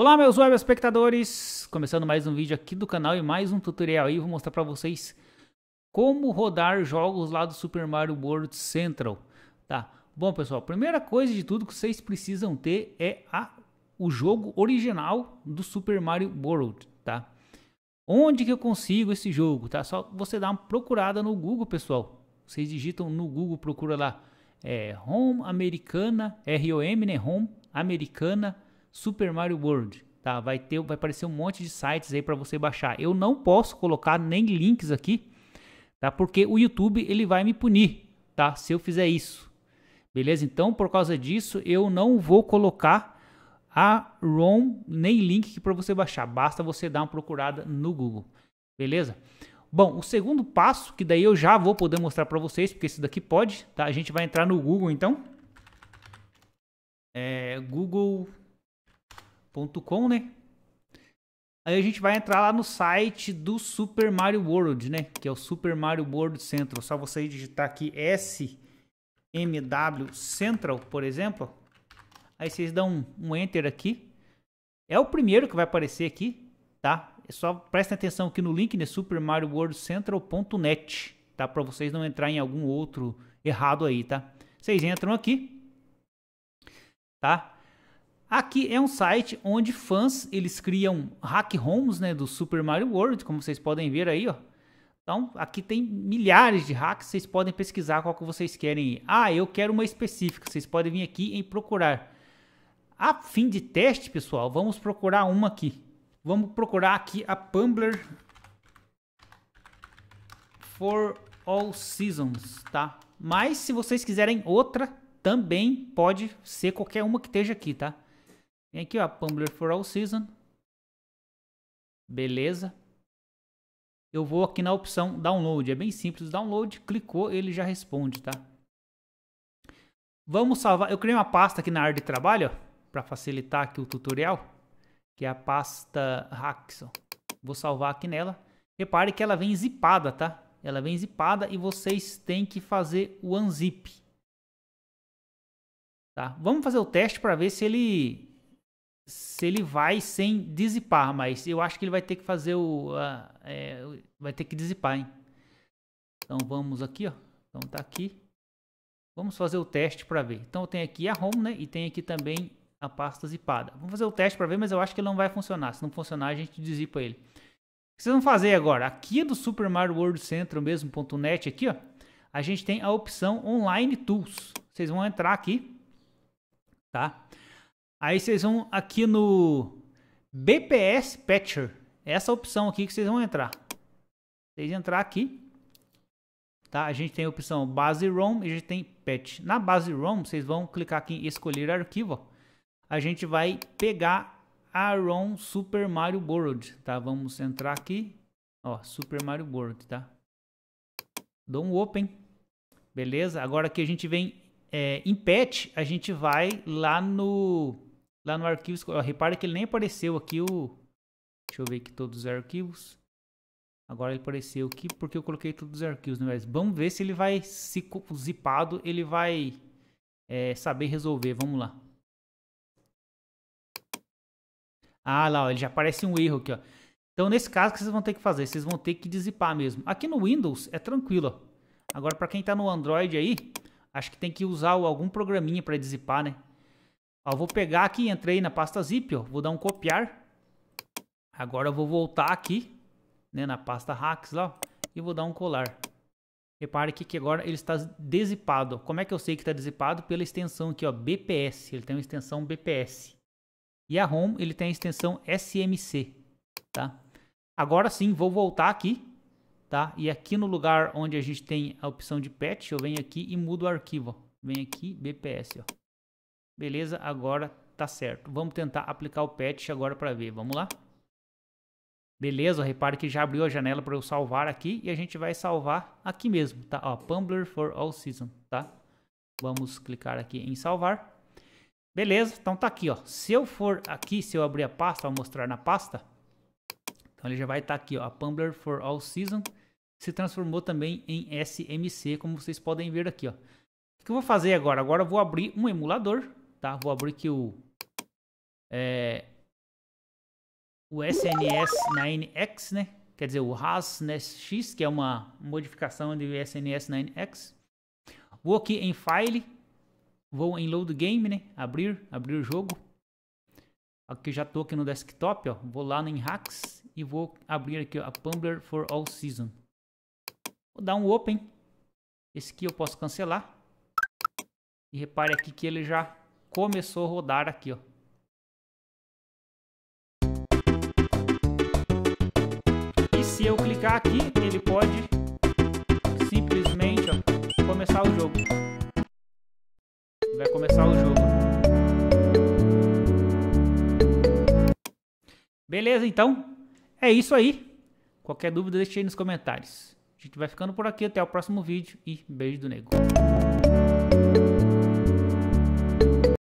Olá meus web espectadores, começando mais um vídeo aqui do canal e mais um tutorial aí, vou mostrar para vocês como rodar jogos lá do Super Mario World Central, tá? Bom pessoal, primeira coisa de tudo que vocês precisam ter é a, o jogo original do Super Mario World, tá? Onde que eu consigo esse jogo, tá? Só você dá uma procurada no Google pessoal, vocês digitam no Google, procura lá é, Home Americana, R-O-M né, Home Americana Super Mario World, tá? Vai ter, vai aparecer um monte de sites aí para você baixar. Eu não posso colocar nem links aqui, tá? Porque o YouTube ele vai me punir, tá? Se eu fizer isso. Beleza? Então, por causa disso, eu não vou colocar a ROM nem link para você baixar. Basta você dar uma procurada no Google. Beleza? Bom, o segundo passo, que daí eu já vou poder mostrar para vocês, porque isso daqui pode, tá? A gente vai entrar no Google, então. É, Google Mario.com, né? Aí a gente vai entrar lá no site do Super Mario World, né? Que é o Super Mario World Central. Só você digitar aqui SMW Central, por exemplo. Aí vocês dão um, um enter aqui. É o primeiro que vai aparecer aqui, tá? É só prestem atenção aqui no link, né? Super Mario World Central.net, tá? Para vocês não entrar em algum outro errado aí, tá? Vocês entram aqui, tá? Aqui é um site onde fãs eles criam hack ROMs né, do Super Mario World, como vocês podem ver aí, ó. Então, aqui tem milhares de hacks, vocês podem pesquisar qual que vocês querem. Ah, eu quero uma específica, vocês podem vir aqui e procurar. A fim de teste, pessoal, vamos procurar uma aqui. Vamos procurar aqui a Pumbler for All Seasons, tá? Mas se vocês quiserem outra, também pode ser qualquer uma que esteja aqui, tá? Tem aqui, ó, Pumbler for All Season. Beleza. Eu vou aqui na opção Download. É bem simples, Download, clicou, ele já responde, tá? Vamos salvar. Eu criei uma pasta aqui na área de trabalho, para facilitar aqui o tutorial, que é a pasta Hacks. Ó. Vou salvar aqui nela. Repare que ela vem zipada, tá? Ela vem zipada e vocês têm que fazer o unzip. Tá? Vamos fazer o teste para ver se ele se ele vai sem dissipar, mas eu acho que ele vai ter que fazer o. A, é, vai ter que dissipar, hein? Então vamos aqui, ó. Então tá aqui. Vamos fazer o teste para ver. Então eu tenho aqui a home, né? E tem aqui também a pasta zipada. Vamos fazer o teste para ver, mas eu acho que ele não vai funcionar. Se não funcionar, a gente dissipa ele. O que vocês vão fazer agora? Aqui é do Super Mario World Central mesmo.net aqui, ó, a gente tem a opção Online Tools. Vocês vão entrar aqui, tá? Aí vocês vão aqui no BPS Patcher. É essa opção aqui que vocês vão entrar. Vocês entrar aqui. Tá? A gente tem a opção base ROM e a gente tem patch. Na base ROM, vocês vão clicar aqui em escolher arquivo. A gente vai pegar a ROM Super Mario World, tá? Vamos entrar aqui, ó, Super Mario World, tá? Dou um open. Beleza? Agora que a gente vem é, em patch, a gente vai lá no lá no arquivos. Ó, repara que ele nem apareceu aqui o... Deixa eu ver aqui todos os arquivos. Agora ele apareceu aqui porque eu coloquei todos os arquivos, né? Mas vamos ver se ele vai, se zipado, ele vai é, saber resolver. Vamos lá. Ah, lá, ó, ele já aparece um erro aqui, ó. Então, nesse caso, o que vocês vão ter que fazer? Vocês vão ter que desipar mesmo. Aqui no Windows é tranquilo, ó. Agora, para quem está no Android aí, acho que tem que usar algum programinha para desipar, né? Ó, vou pegar aqui, entrei na pasta zip, ó, vou dar um copiar. Agora eu vou voltar aqui, né, na pasta hacks lá, e vou dar um colar. Repare aqui que agora ele está desipado. Como é que eu sei que está desipado? Pela extensão aqui, ó, BPS. Ele tem uma extensão BPS. E a ROM, ele tem a extensão SMC, tá? Agora sim, vou voltar aqui, tá? E aqui no lugar onde a gente tem a opção de patch, eu venho aqui e mudo o arquivo, ó. Venho aqui, BPS, ó. Beleza, agora tá certo. Vamos tentar aplicar o patch agora para ver. Vamos lá? Beleza, repare que já abriu a janela para eu salvar aqui e a gente vai salvar aqui mesmo, tá? Ó, Pumbler for All Season, tá? Vamos clicar aqui em salvar. Beleza, então tá aqui, ó. Se eu for aqui, se eu abrir a pasta, vou mostrar na pasta. Então ele já vai estar tá aqui, ó. A Pumbler for All Season se transformou também em SMC, como vocês podem ver aqui, ó. O que eu vou fazer agora? Agora eu vou abrir um emulador, tá? Vou abrir aqui o... É, o SNS9X, né? Quer dizer, o RAS-X, que é uma modificação do SNS9X. Vou aqui em File, vou em Load Game, né? Abrir, abrir o jogo. Aqui já tô aqui no desktop, ó. Vou lá em Hacks e vou abrir aqui ó, a Pumbler for All Season. Vou dar um Open. Esse aqui eu posso cancelar. E repare aqui que ele já começou a rodar aqui, ó. E se eu clicar aqui, ele pode simplesmente ó, começar o jogo. Vai começar o jogo. Beleza, então? É isso aí. Qualquer dúvida, deixe aí nos comentários. A gente vai ficando por aqui. Até o próximo vídeo e beijo do nego.